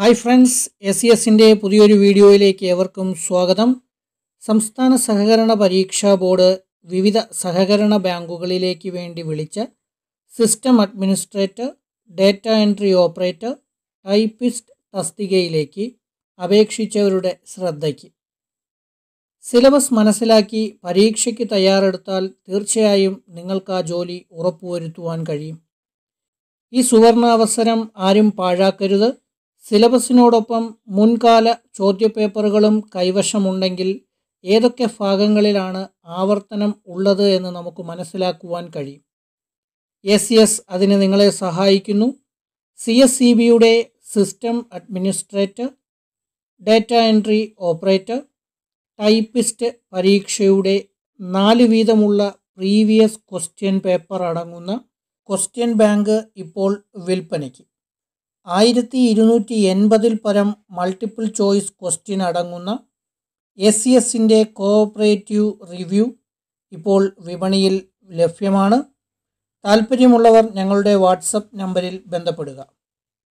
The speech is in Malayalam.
hi friends S C e എസിൻ്റെ പുതിയൊരു വീഡിയോയിലേക്ക് ഏവർക്കും സ്വാഗതം സംസ്ഥാന സഹകരണ പരീക്ഷാ ബോർഡ് വിവിധ സഹകരണ ബാങ്കുകളിലേക്ക് വേണ്ടി വിളിച്ച system administrator data entry operator typist തസ്തികയിലേക്ക് അപേക്ഷിച്ചവരുടെ ശ്രദ്ധയ്ക്ക് സിലബസ് മനസ്സിലാക്കി പരീക്ഷയ്ക്ക് തയ്യാറെടുത്താൽ തീർച്ചയായും നിങ്ങൾക്ക് ആ ജോലി ഉറപ്പുവരുത്തുവാൻ കഴിയും ഈ സുവർണാവസരം ആരും പാഴാക്കരുത് സിലബസിനോടൊപ്പം മുൻകാല ചോദ്യപേപ്പറുകളും കൈവശമുണ്ടെങ്കിൽ ഏതൊക്കെ ഭാഗങ്ങളിലാണ് ആവർത്തനം ഉള്ളത് എന്ന് നമുക്ക് മനസ്സിലാക്കുവാൻ കഴിയും സി എസ് അതിന് നിങ്ങളെ സഹായിക്കുന്നു സി എസ് സി ബിയുടെ system administrator data entry operator typist പരീക്ഷയുടെ നാല് വീതമുള്ള പ്രീവിയസ് ക്വസ്റ്റ്യൻ പേപ്പർ അടങ്ങുന്ന ക്വസ്റ്റ്യൻ ബാങ്ക് ഇപ്പോൾ വിൽപ്പനയ്ക്ക് ആയിരത്തി ഇരുന്നൂറ്റി എൺപതിൽ പരം മൾട്ടിപ്പിൾ ചോയ്സ് ക്വസ്റ്റ്യൻ അടങ്ങുന്ന എസ് സി എസിൻ്റെ കോഓപ്പറേറ്റീവ് റിവ്യൂ ഇപ്പോൾ വിപണിയിൽ ലഭ്യമാണ് താൽപ്പര്യമുള്ളവർ ഞങ്ങളുടെ വാട്സപ്പ് നമ്പറിൽ ബന്ധപ്പെടുക